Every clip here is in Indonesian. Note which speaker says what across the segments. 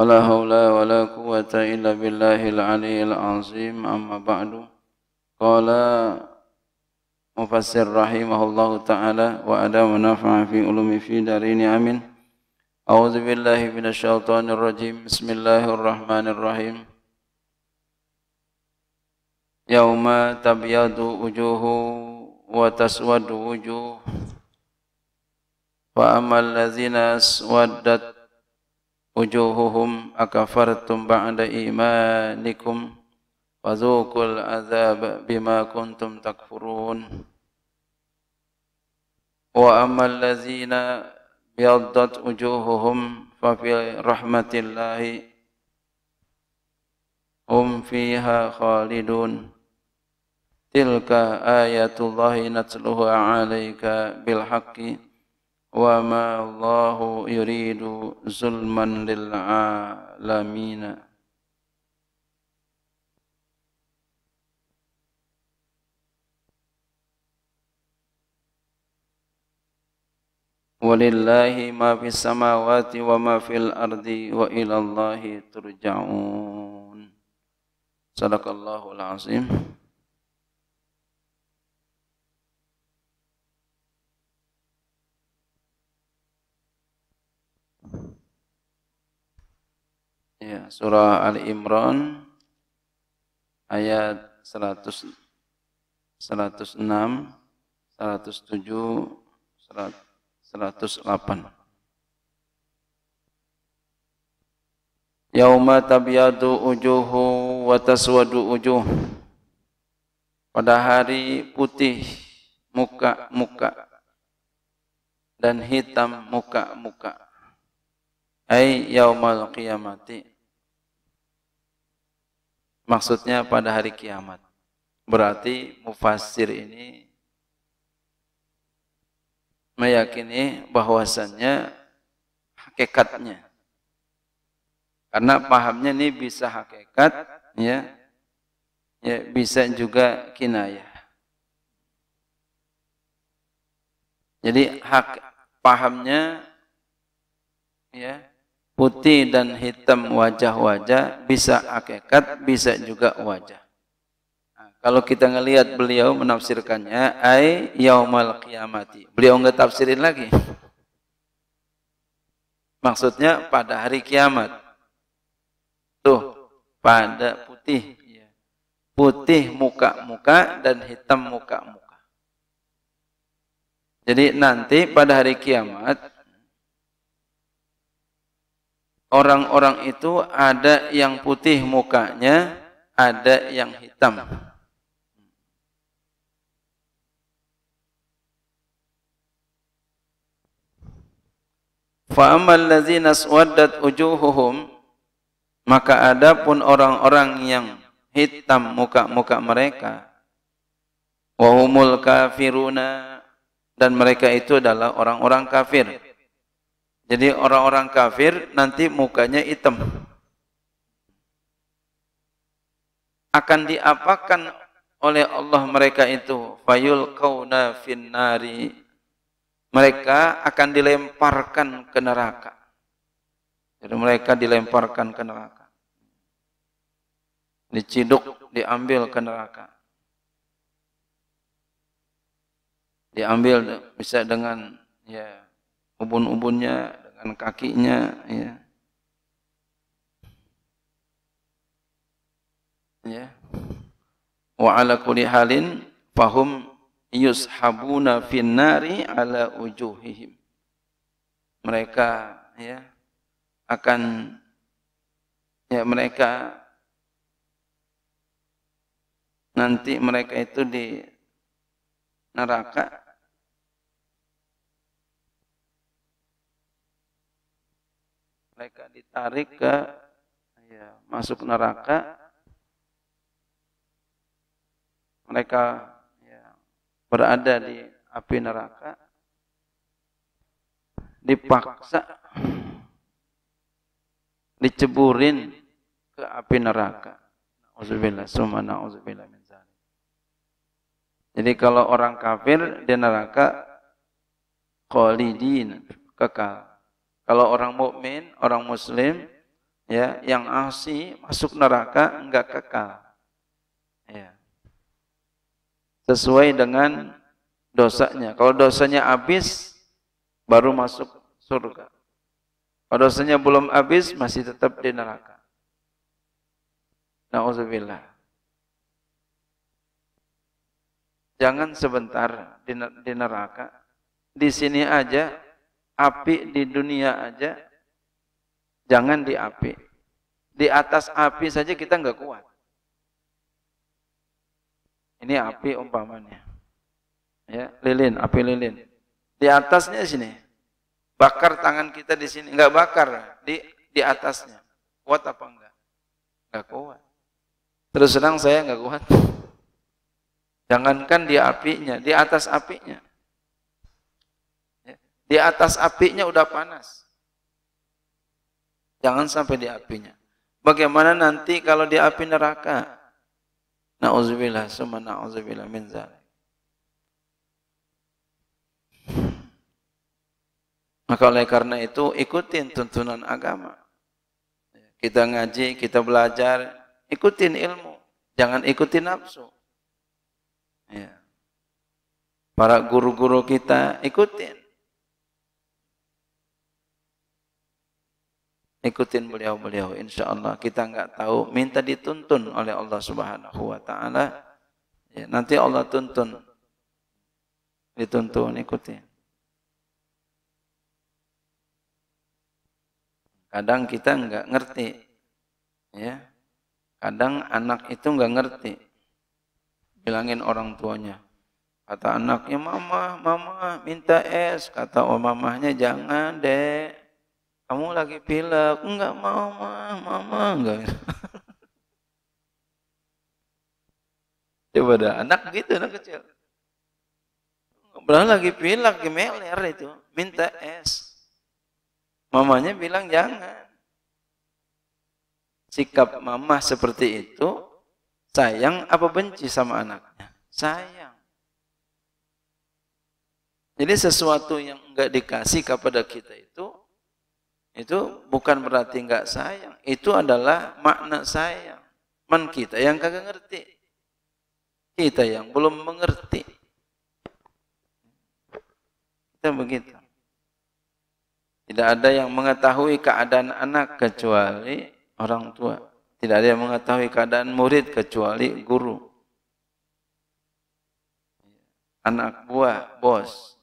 Speaker 1: ولا حول ولا قوة إلا بالله العلي العظيم أما بعد قال مفسر رحمه الله تعالى وأدام نفع في علوم في دارين أمين أعوذ بالله من الشيطان الرجيم بسم الله الرحمن الرحيم يوم تبيض وجوه وتسود وجوه فأما الذين اسودت wujuhuhum akafartum ba'da imanikum fadzuqul azab bima kuntum takfurun wa ammal ladzina biyaddat wujuhuhum fa fi rahmatillahi hum fiha khalidun tilka ayatullahi natluha 'alaika bil haqqi وما الله يريد ظلما للعالمين ولله ما في السماوات وما في الأرض وإلى الله ترجعون صدق الله العظيم Ya, surah Ali Imran ayat 100 106 107 108 Yauma tabyadu ujuhu wa taswadu ujuh Pada hari putih muka-muka dan hitam muka-muka. Ai yaumal qiyamati. Maksudnya pada hari kiamat. Berarti mufasir ini meyakini bahwasannya hakikatnya.
Speaker 2: Karena pahamnya
Speaker 1: ini bisa hakikat, ya, ya bisa juga kinayah. Jadi hak pahamnya ya putih dan hitam wajah-wajah bisa akekat bisa juga wajah nah, kalau kita ngelihat beliau menafsirkannya ay yaumal qiyamati beliau nggak tafsirin lagi maksudnya pada hari kiamat tuh pada putih iya. putih muka-muka dan hitam muka-muka jadi nanti pada hari kiamat orang-orang itu ada yang putih mukanya, ada yang hitam. Fa'amal ladzina swaddat ujuhuhum maka pun orang-orang yang hitam muka-muka mereka wahumul kafiruna dan mereka itu adalah orang-orang kafir. Jadi orang-orang kafir nanti mukanya hitam. Akan diapakan oleh Allah mereka itu? Fayul kauna finnari. Mereka akan dilemparkan ke neraka. Jadi mereka dilemparkan ke neraka. Diciduk, diambil ke neraka. Diambil bisa dengan ya ubun-ubunnya gerakan kakinya ya ya wa ala kulli halin fahum yushabuna finnari ala ujuhihim
Speaker 2: mereka
Speaker 1: ya akan ya mereka nanti mereka itu di neraka mereka ditarik ke ya, masuk neraka mereka ya, berada di api neraka dipaksa diceburin ke api neraka sumana min Jadi kalau orang kafir di neraka khalidin kekal. Kalau orang mukmin, orang muslim ya yang asi masuk neraka enggak kekal. Ya. Sesuai dengan dosanya. Kalau dosanya habis baru masuk surga. Kalau dosanya belum habis masih tetap di neraka. Nauzubillah. Jangan sebentar di neraka. Di sini aja api di dunia aja jangan di api di atas api saja kita nggak kuat ini api umpamanya ya lilin api lilin di atasnya sini bakar tangan kita di sini nggak bakar di di atasnya kuat apa enggak nggak kuat terus senang saya nggak kuat jangankan di apinya di atas apinya di atas apinya udah panas. Jangan sampai di apinya. Bagaimana nanti kalau di api neraka? Nauzubillah, summa nauzubillah min zalik. Maka oleh karena itu ikutin tuntunan agama. Kita ngaji, kita belajar, ikutin ilmu. Jangan ikutin nafsu. Ya. Para guru-guru kita ikutin. ikutin beliau-beliau insya Allah kita nggak tahu minta dituntun oleh Allah Subhanahu wa taala ya, nanti Allah tuntun dituntun ikutin kadang kita nggak ngerti ya kadang anak itu nggak ngerti bilangin orang tuanya kata anaknya mama mama minta es kata oh mamahnya jangan dek kamu lagi pilek enggak mau mama mama enggak coba dah anak gitu anak kecil belum lagi pilek meler itu minta es mamanya bilang jangan sikap mama seperti itu sayang apa benci sama anaknya sayang jadi sesuatu yang enggak dikasih kepada kita itu itu bukan berarti nggak sayang. Itu adalah makna sayang. Man kita yang kagak ngerti. Kita yang belum mengerti. Kita begitu. Tidak ada yang mengetahui keadaan anak kecuali orang tua. Tidak ada yang mengetahui keadaan murid kecuali guru. Anak buah, bos.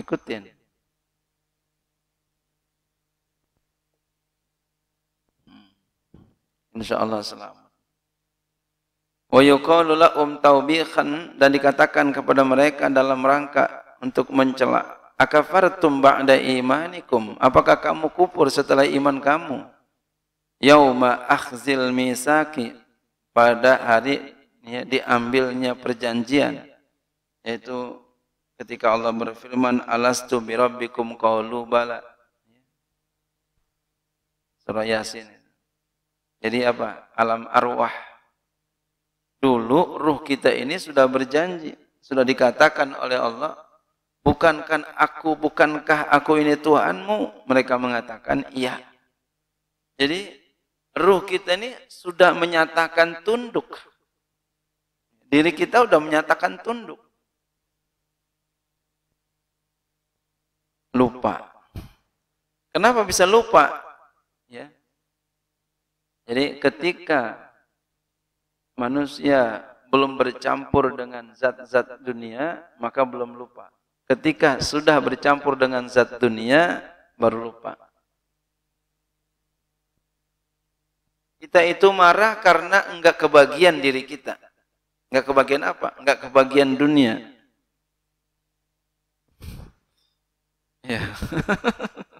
Speaker 1: Ikutin. insyaallah selamat wa yuqalu lahum taubihan dan dikatakan kepada mereka dalam rangka untuk mencela akafartum ba'da imanikum apakah kamu kufur setelah iman kamu yauma akhzil misaki pada hari ya, diambilnya perjanjian yaitu ketika Allah berfirman alastu birabbikum qalu bala surah yasin jadi apa? Alam arwah. Dulu ruh kita ini sudah berjanji, sudah dikatakan oleh Allah, bukankah aku, bukankah aku ini Tuhanmu? Mereka mengatakan iya. Jadi ruh kita ini sudah menyatakan tunduk. Diri kita sudah menyatakan tunduk. Lupa. Kenapa bisa lupa? Jadi ketika manusia belum bercampur dengan zat-zat dunia, maka belum lupa. Ketika sudah bercampur dengan zat dunia, baru lupa. Kita itu marah karena enggak kebagian diri kita. Enggak kebagian apa? Enggak kebagian dunia. Ya. Yeah.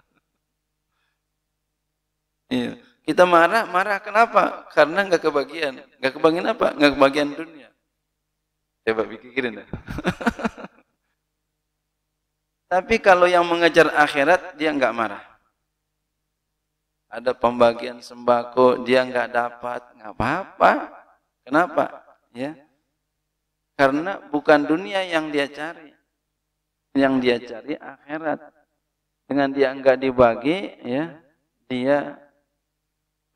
Speaker 1: Iya. Kita marah, marah kenapa? Karena nggak kebagian. Nggak kebagian apa? Nggak kebagian dunia. Coba pikirin deh Tapi kalau yang mengejar akhirat, dia nggak marah. Ada pembagian sembako, dia nggak dapat, nggak apa-apa. Kenapa? Ya, karena bukan dunia yang dia cari, yang dia cari akhirat. Dengan dia nggak dibagi, ya, dia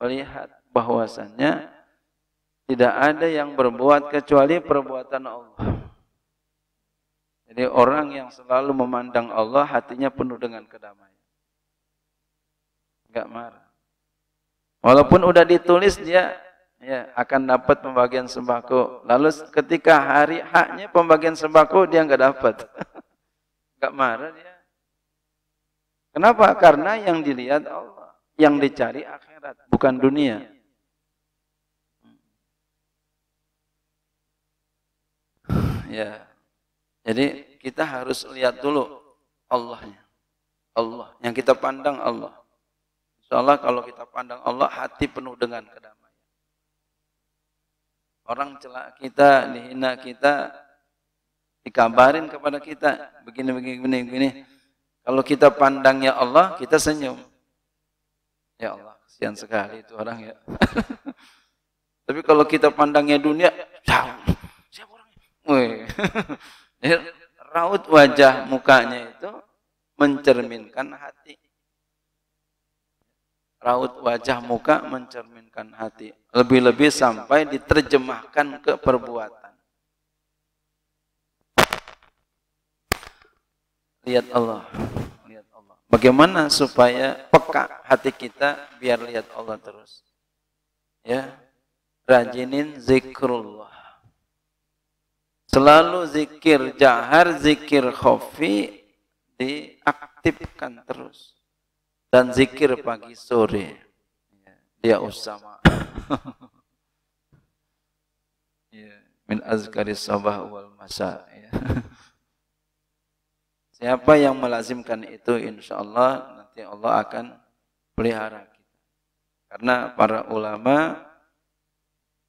Speaker 1: melihat bahwasannya tidak ada yang berbuat kecuali perbuatan Allah. Jadi orang yang selalu memandang Allah hatinya penuh dengan kedamaian. Enggak marah. Walaupun udah ditulis dia ya akan dapat pembagian sembako. Lalu ketika hari haknya pembagian sembako dia enggak dapat. Enggak marah dia. Kenapa? Karena yang dilihat Allah, yang dicari akhirat bukan dunia. Hmm. Ya. Jadi kita harus lihat dulu Allahnya. Allah yang kita pandang Allah. Insyaallah kalau kita pandang Allah hati penuh dengan kedamaian. Orang celak kita, dihina kita, dikabarin kepada kita begini begini begini begini. Kalau kita pandangnya Allah, kita senyum. Ya Allah. Kasihan iya, sekali iya. itu orang ya. Tapi kalau kita pandangnya dunia, tahu. Siapa orangnya? Raut wajah mukanya itu mencerminkan hati. Raut wajah muka mencerminkan hati. Lebih-lebih sampai diterjemahkan ke perbuatan. Lihat Allah. Bagaimana supaya peka hati kita biar lihat Allah terus. Ya. Rajinin zikrullah. Selalu zikir jahar, zikir khafi diaktifkan terus. Dan zikir pagi sore. Dia usama. Ya. min azkari sabah wal masa. Ya. Siapa yang melazimkan itu insya Allah nanti Allah akan pelihara kita. Karena para ulama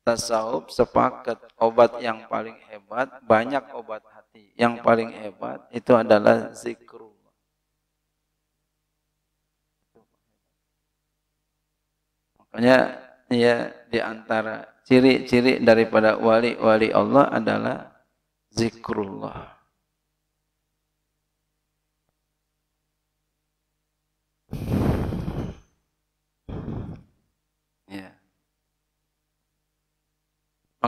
Speaker 1: tasawuf sepakat obat yang paling hebat, banyak obat hati. Yang paling hebat itu adalah zikrullah. Makanya ya di antara ciri-ciri daripada wali-wali Allah adalah zikrullah.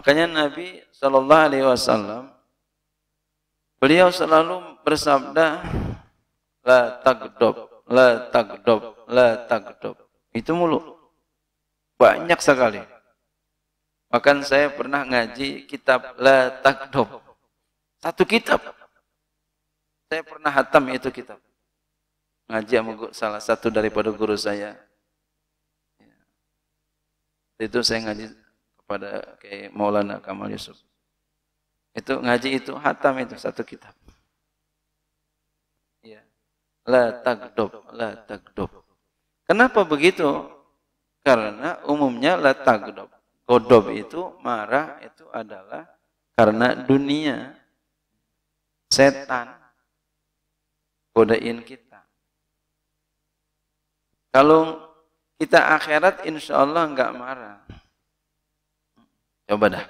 Speaker 1: Makanya Nabi Shallallahu Alaihi Wasallam beliau selalu bersabda la takdop la takdop la takdop Itu mulu. Banyak sekali. Bahkan saya pernah ngaji kitab la takdop Satu kitab. Saya pernah hatam itu kitab. Ngaji sama salah satu daripada guru saya. Ya. Itu saya ngaji kepada kayak Maulana Kamal Yusuf. Itu ngaji itu hatam itu satu kitab. Ya. La takdob, la takdob. Kenapa begitu? Karena umumnya la takdob.
Speaker 2: Godob itu
Speaker 1: marah itu adalah karena dunia setan godain kita. Kalau kita akhirat insya Allah nggak marah. Coba dah.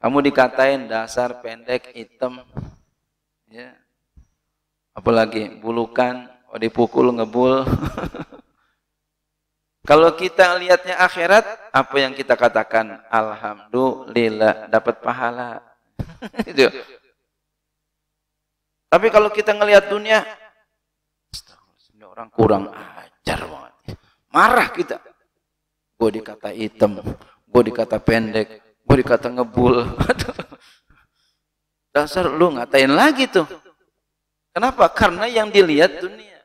Speaker 1: Kamu dikatain dasar pendek, hitam. Ya. Apalagi bulukan, oh dipukul ngebul. Kalau kita lihatnya akhirat, apa yang kita katakan? Alhamdulillah, dapat pahala. Itu. Tapi kalau kita ngelihat dunia, ini orang kurang ajar banget. Marah kita gue dikata hitam, gue dikata pendek, gue dikata ngebul. Dasar lu ngatain lagi tuh. Kenapa? Karena yang dilihat dunia.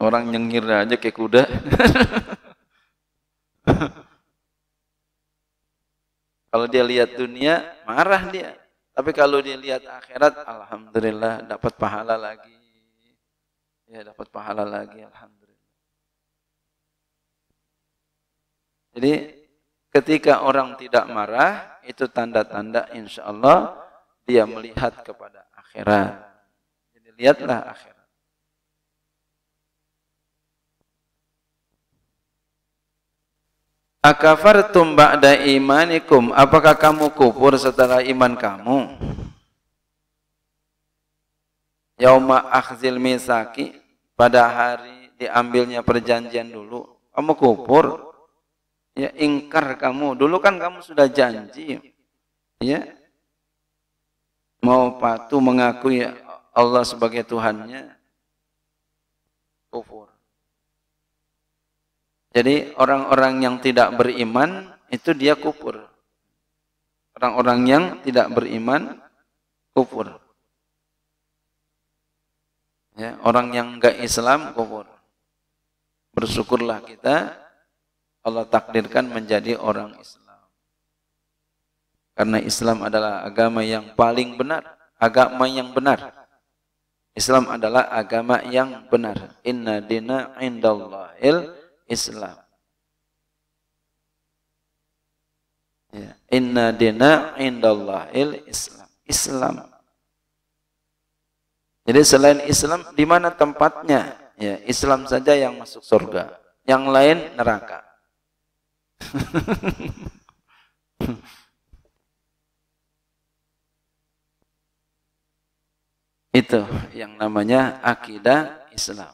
Speaker 1: Orang nyengir aja kayak kuda. kalau dia lihat dunia, marah dia. Tapi kalau dia lihat akhirat, Alhamdulillah dapat pahala lagi. Ya dapat pahala lagi alhamdulillah. Jadi ketika orang tidak marah itu tanda-tanda insya Allah dia melihat kepada akhirat. Jadi lihatlah akhirat. Akafartum ba'da imanikum? Apakah kamu kufur setelah iman kamu? Yauma akhzil misaki pada hari diambilnya perjanjian dulu kamu kufur ya ingkar kamu dulu kan kamu sudah janji ya mau patuh mengakui Allah sebagai Tuhannya kufur jadi orang-orang yang tidak beriman itu dia kufur. Orang-orang yang tidak beriman kufur. Ya, orang yang enggak Islam kufur. Bersyukurlah kita Allah takdirkan menjadi orang Islam. Karena Islam adalah agama yang paling benar, agama yang benar. Islam adalah agama yang benar. Inna dina indallahil Islam. Ya, inna dina indallahil Islam. Islam. Jadi selain Islam di mana tempatnya? Ya, Islam saja yang masuk surga, yang lain neraka. Itu yang namanya akidah Islam.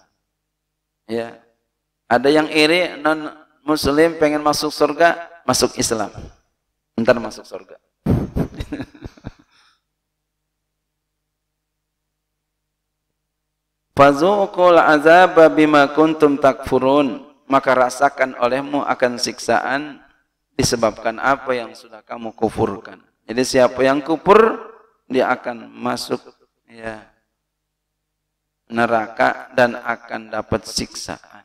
Speaker 1: Ya. Ada yang iri non muslim pengen masuk surga, masuk Islam. Ntar masuk surga. Fazuqul azaba bima kuntum takfurun. Maka rasakan olehmu akan siksaan disebabkan apa yang sudah kamu kufurkan. Jadi siapa yang kufur dia akan masuk ya neraka dan akan dapat siksaan.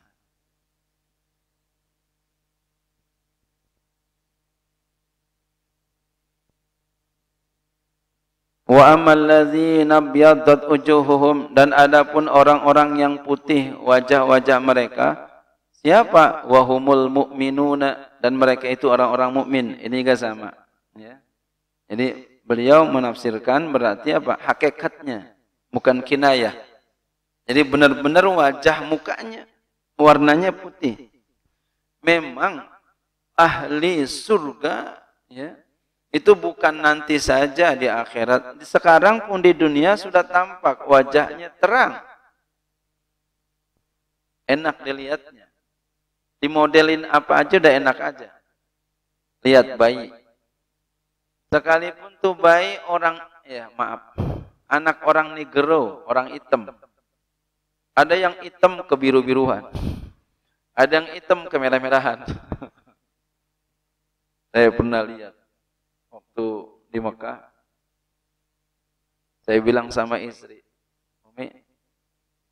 Speaker 1: Wa amal ladzina byadat wujuhuhum dan adapun orang-orang yang putih wajah-wajah mereka siapa wahumul mu'minuna dan mereka itu orang-orang mukmin ini juga sama ya. Jadi beliau menafsirkan berarti apa? Hakikatnya bukan kinayah. Jadi benar-benar wajah mukanya warnanya putih. Memang ahli surga ya itu bukan nanti saja di akhirat. Sekarang pun di dunia sudah tampak wajahnya terang. Enak dilihatnya. Dimodelin apa aja udah enak aja. Lihat bayi. Sekalipun tuh bayi orang, ya maaf, anak orang negro, orang hitam. Ada yang hitam kebiru-biruhan. Ada yang hitam kemerah-merahan. Saya pernah lihat waktu di Mekah saya bilang sama istri Umi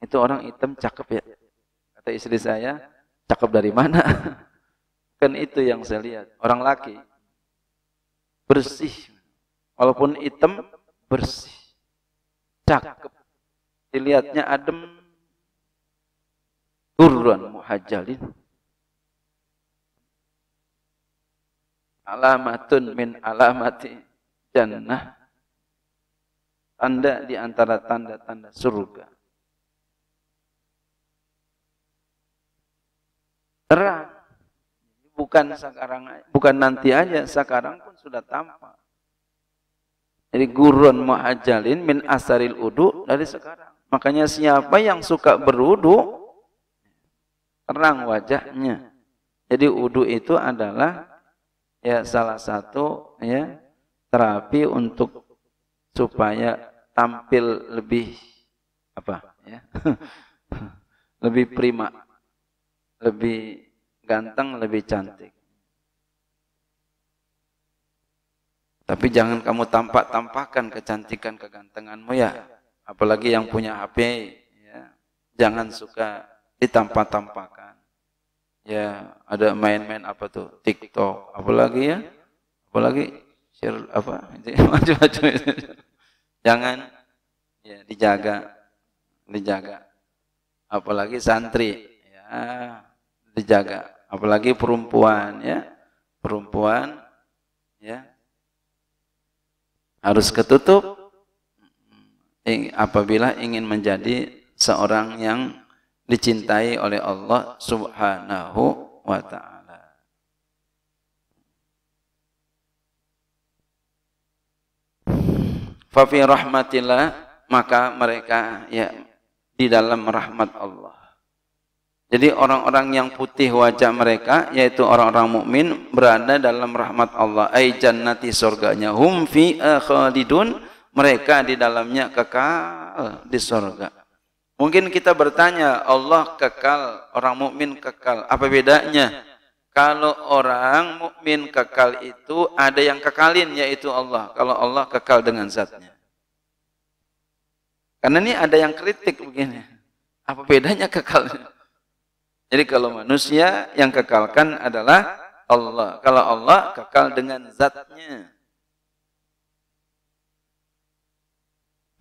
Speaker 1: itu orang hitam cakep ya kata istri saya cakep dari mana kan itu yang saya lihat orang laki bersih walaupun hitam bersih cakep dilihatnya adem turun muhajalin alamatun min alamati jannah tanda di antara tanda-tanda surga terang bukan sekarang bukan nanti aja sekarang pun sudah tampak jadi gurun muhajalin min asaril udu dari sekarang. Makanya siapa yang suka berudu, terang wajahnya. Jadi udu itu adalah ya salah satu ya terapi untuk supaya tampil lebih apa ya lebih prima lebih ganteng lebih cantik tapi jangan kamu tampak-tampakkan kecantikan kegantenganmu ya apalagi yang punya HP ya. jangan suka ditampak-tampakan ya ada main-main apa tuh TikTok apalagi ya apalagi share apa macam-macam jangan ya dijaga dijaga apalagi santri ya dijaga apalagi perempuan ya perempuan ya harus ketutup apabila ingin menjadi seorang yang dicintai oleh Allah Subhanahu wa taala. Fa fi rahmatillah maka mereka ya di dalam rahmat Allah. Jadi orang-orang yang putih wajah mereka yaitu orang-orang mukmin berada dalam rahmat Allah. Ai jannati surganya hum fi eh, khalidun mereka di dalamnya kekal di surga. Mungkin kita bertanya, Allah kekal, orang mukmin kekal. Apa bedanya? Kalau orang mukmin kekal itu ada yang kekalin yaitu Allah. Kalau Allah kekal dengan zatnya. Karena ini ada yang kritik begini. Apa bedanya kekalnya? Jadi kalau manusia yang kekalkan adalah Allah. Kalau Allah kekal dengan zatnya.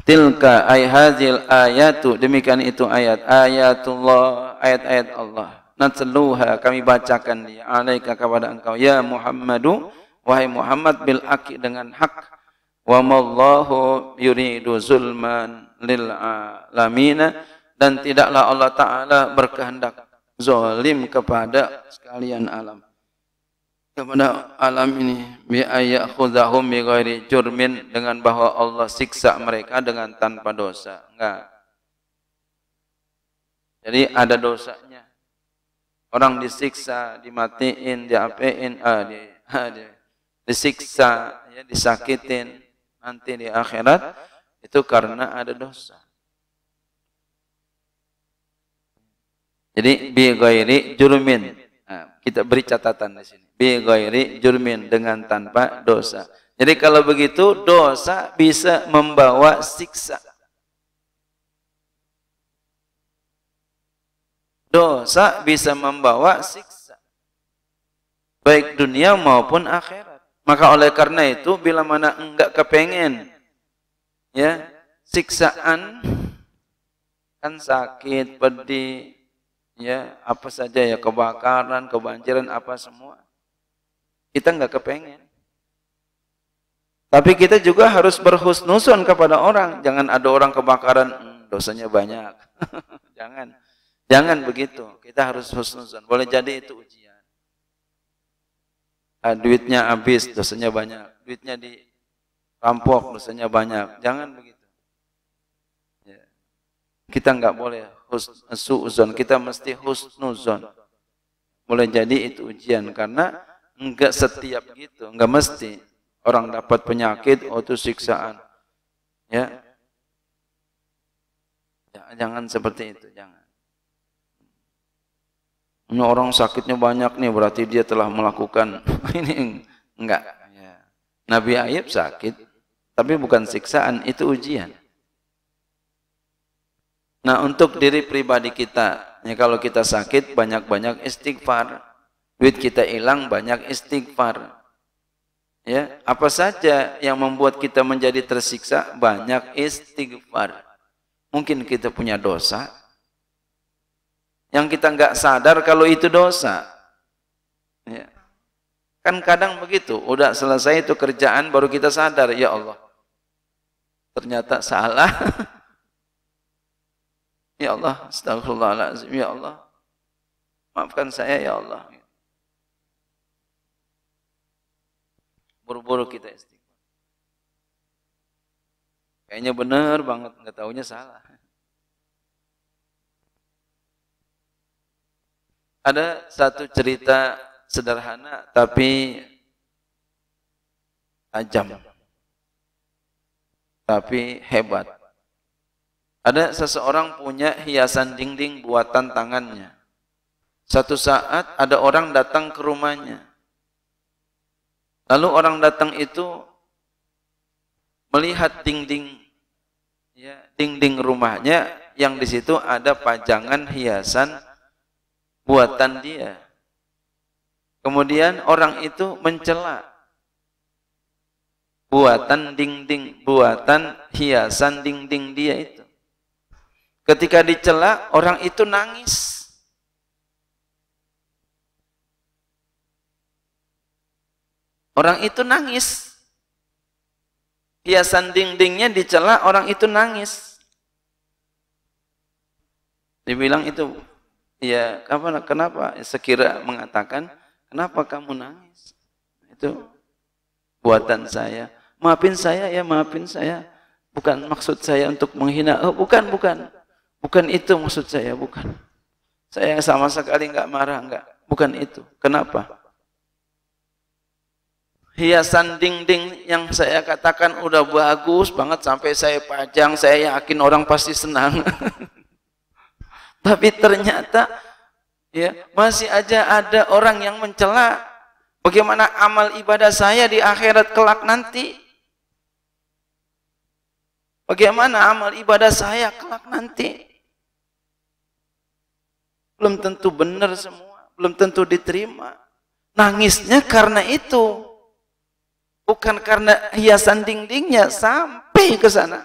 Speaker 1: Tilka ayhazil ayatu demikian itu ayat ayatullah ayat-ayat Allah. Natsluha kami bacakan dia alaika kepada engkau ya Muhammadu wahai Muhammad bil aqi dengan hak wa mallahu yuridu zulman lil alamin dan tidaklah Allah taala berkehendak zalim kepada sekalian alam. kepada alam ini bi ayakhuzahum bi ghairi jurmin dengan bahwa Allah siksa mereka dengan tanpa dosa. Enggak. Jadi ada dosanya. Orang disiksa, dimatiin, diapain, ah, di, ah, di, disiksa, ya, disakitin nanti di akhirat itu karena ada dosa. Jadi bi ghairi jurmin kita beri catatan di sini. Bi ghairi jurmin dengan tanpa dosa. Jadi kalau begitu dosa bisa membawa siksa. Dosa bisa membawa siksa. Baik dunia maupun akhirat. Maka oleh karena itu bila mana enggak kepengen ya siksaan kan sakit, pedih, ya apa saja ya kebakaran, kebanjiran apa semua. Kita nggak kepengen. Tapi kita juga harus berhusnuzon kepada orang. Jangan ada orang kebakaran, hmm, dosanya banyak. Jangan.
Speaker 2: Jangan begitu.
Speaker 1: Kita harus husnuzon. Boleh jadi itu ujian. Ah, duitnya habis, dosanya banyak. Duitnya
Speaker 2: dirampok,
Speaker 1: dosanya banyak. Jangan begitu. Kita enggak boleh husnuzon, kita mesti husnuzon. Boleh jadi itu ujian karena enggak setiap gitu, enggak mesti orang dapat penyakit oh itu siksaan. Ya. ya. Jangan seperti itu, jangan. Ini orang sakitnya banyak nih, berarti dia telah melakukan ini enggak. Ya. Nabi Ayub sakit, tapi bukan siksaan, itu ujian. Nah untuk diri pribadi kita, ya kalau kita sakit banyak-banyak istighfar, duit kita hilang banyak istighfar. Ya, apa saja yang membuat kita menjadi tersiksa? Banyak istighfar. Mungkin kita punya dosa yang kita nggak sadar kalau itu dosa. Ya. Kan kadang begitu, udah selesai itu kerjaan baru kita sadar, ya Allah. Ternyata salah. Ya Allah, astagfirullahaladzim, ya Allah. Maafkan saya ya Allah. Buru-buru kita istighfar. Kayaknya benar banget, nggak tahunya salah. Ada satu cerita sederhana tapi tajam. Tapi hebat. Ada seseorang punya hiasan dinding buatan tangannya. Satu saat ada orang datang ke rumahnya. Lalu orang datang itu melihat dinding ya, dinding rumahnya yang di situ ada pajangan hiasan buatan dia. Kemudian orang itu mencela buatan dinding, buatan hiasan dinding dia itu. Ketika dicela, orang itu nangis. Orang itu nangis. Hiasan dindingnya dicela, orang itu nangis. Dibilang itu, ya apa, kenapa? Ya, sekira mengatakan, kenapa kamu nangis? Itu buatan saya. Maafin saya ya, maafin saya. Bukan maksud saya untuk menghina. Oh, bukan, bukan. Bukan itu maksud saya, bukan. Saya sama sekali enggak marah, enggak. Bukan itu. Kenapa? Hiasan dinding yang saya katakan udah bagus banget sampai saya pajang, saya yakin orang pasti senang. Tapi ternyata ya masih aja ada orang yang mencela bagaimana amal ibadah saya di akhirat kelak nanti. Bagaimana amal ibadah saya kelak nanti? belum tentu benar semua, belum tentu diterima. Nangisnya karena itu. Bukan karena hiasan dindingnya sampai ke sana.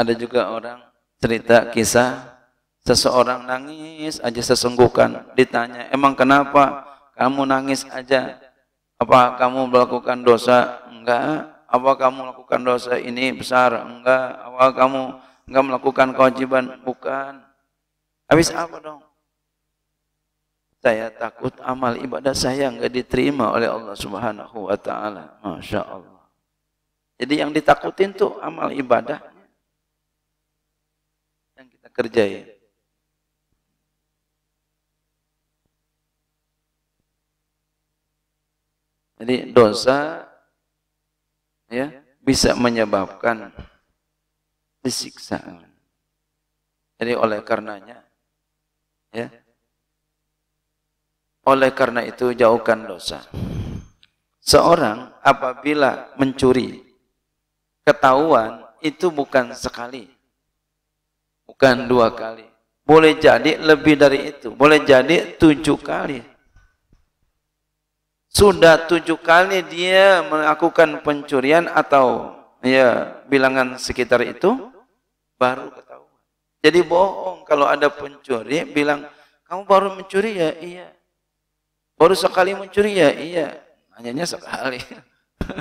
Speaker 1: Ada juga orang cerita kisah seseorang nangis aja sesungguhkan ditanya emang kenapa kamu nangis aja apa kamu melakukan dosa enggak apa kamu melakukan dosa ini besar? Enggak. Apa kamu enggak melakukan kewajiban? Bukan. Habis apa dong? Saya takut amal ibadah saya enggak diterima oleh Allah Subhanahu wa taala. Masya Allah. Jadi yang ditakutin tuh amal ibadah yang kita kerjain. Jadi dosa ya bisa menyebabkan disiksaan. Jadi oleh karenanya ya oleh karena itu jauhkan dosa. Seorang apabila mencuri ketahuan itu bukan sekali. Bukan dua kali. Boleh jadi lebih dari itu. Boleh jadi tujuh kali sudah tujuh kali dia melakukan pencurian atau ya bilangan sekitar itu baru ketahuan. Jadi bohong kalau ada pencuri bilang kamu baru mencuri ya iya. Baru sekali mencuri ya iya. Hanya sekali.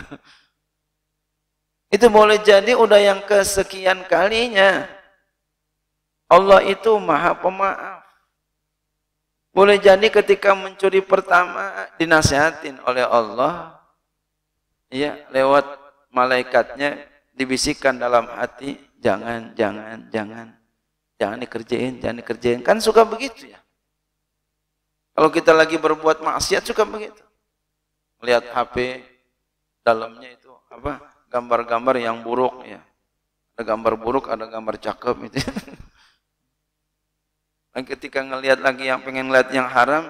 Speaker 1: itu boleh jadi udah yang kesekian kalinya. Allah itu maha pemaaf. Boleh jadi ketika mencuri pertama dinasihatin oleh Allah ya lewat malaikatnya dibisikkan dalam hati jangan jangan jangan jangan dikerjain jangan dikerjain kan suka begitu ya. Kalau kita lagi berbuat maksiat suka begitu. Lihat HP dalamnya itu apa? gambar-gambar yang buruk ya. Ada gambar buruk, ada gambar cakep itu. ketika ngelihat lagi yang pengen ngelihat yang haram,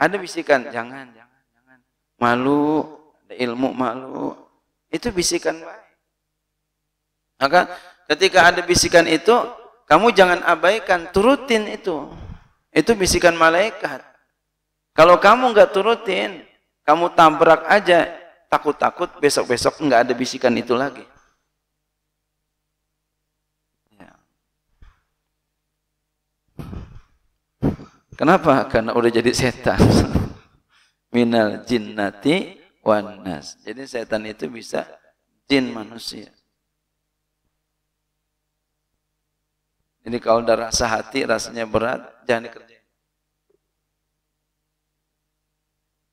Speaker 1: ada bisikan, jangan, jangan, jangan. Malu, ada ilmu malu. Itu bisikan Maka ketika ada bisikan itu, kamu jangan abaikan, turutin itu. Itu bisikan malaikat. Kalau kamu nggak turutin, kamu tabrak aja, takut-takut besok-besok nggak ada bisikan itu lagi. Kenapa? Karena udah jadi setan. Minal jinnati wan nas. Jadi setan itu bisa jin manusia. Ini kalau udah rasa hati, rasanya berat, jangan dikerjain.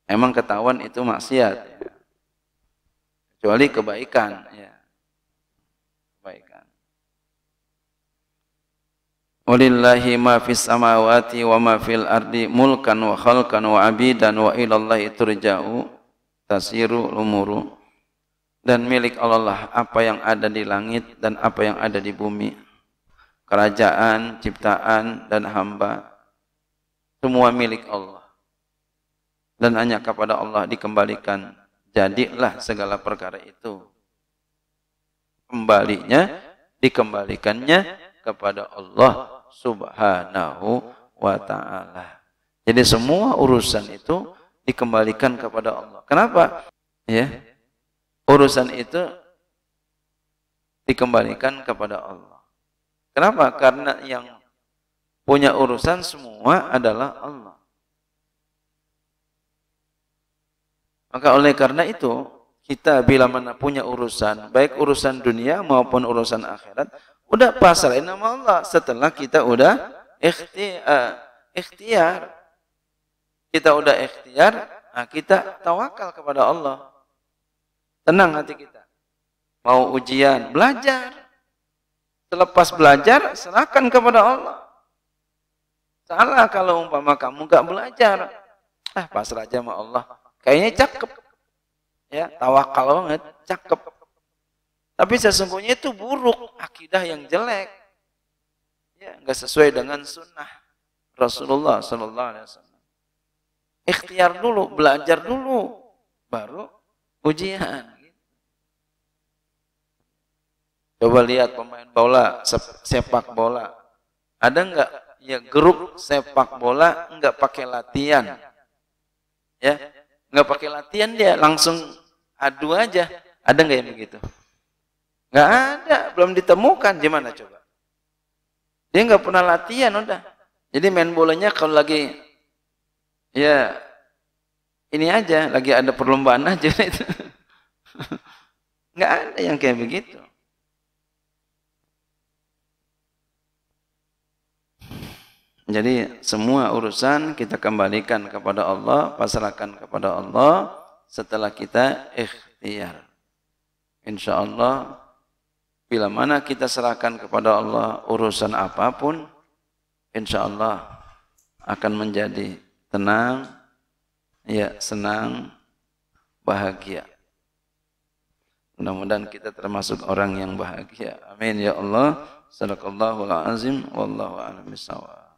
Speaker 1: Emang ketahuan itu maksiat. Ya. Kecuali kebaikan. Ya. Kebaikan. Walillahi ma fis samawati wa ma fil ardi mulkan wa khalkan wa abidan wa ilallahi turja'u tasiru umuru dan milik Allah lah apa yang ada di langit dan apa yang ada di bumi kerajaan, ciptaan dan hamba semua milik Allah dan hanya kepada Allah dikembalikan jadilah segala perkara itu kembalinya dikembalikannya kepada Allah subhanahu wa ta'ala. Jadi semua urusan itu dikembalikan kepada Allah. Kenapa? Ya. Urusan itu dikembalikan kepada Allah. Kenapa? Karena yang punya urusan semua adalah Allah. Maka oleh karena itu, kita bila mana punya urusan, baik urusan dunia maupun urusan akhirat, Udah pasrahin sama Allah setelah kita udah ikhtiar. Kita udah ikhtiar, nah kita tawakal kepada Allah. Tenang hati kita. Mau ujian, belajar. Selepas belajar, serahkan kepada Allah. Salah kalau umpama kamu gak belajar. Ah, pasrah aja sama Allah. Kayaknya cakep. Ya, tawakal banget, cakep. Tapi sesungguhnya itu buruk, akidah yang jelek. Ya, nggak sesuai dengan sunnah Rasulullah Sallallahu Alaihi Wasallam. Ikhtiar dulu, belajar dulu, baru ujian. Coba lihat pemain bola, sepak bola. Ada nggak ya grup sepak bola nggak pakai latihan? Ya, nggak pakai latihan dia langsung adu aja. Ada nggak yang begitu? Nggak ada, belum ditemukan. Gimana coba? Dia nggak pernah latihan udah. Jadi main bolanya kalau lagi ya ini aja, lagi ada perlombaan aja itu. Nggak ada yang kayak begitu. Jadi semua urusan kita kembalikan kepada Allah, pasrahkan kepada Allah setelah kita ikhtiar. Insya Allah Bila mana kita serahkan kepada Allah urusan apapun, insya Allah akan menjadi tenang, ya senang, bahagia. Mudah-mudahan kita termasuk orang yang bahagia. Amin ya Allah. Sadaqallahul azim wallahu a'lam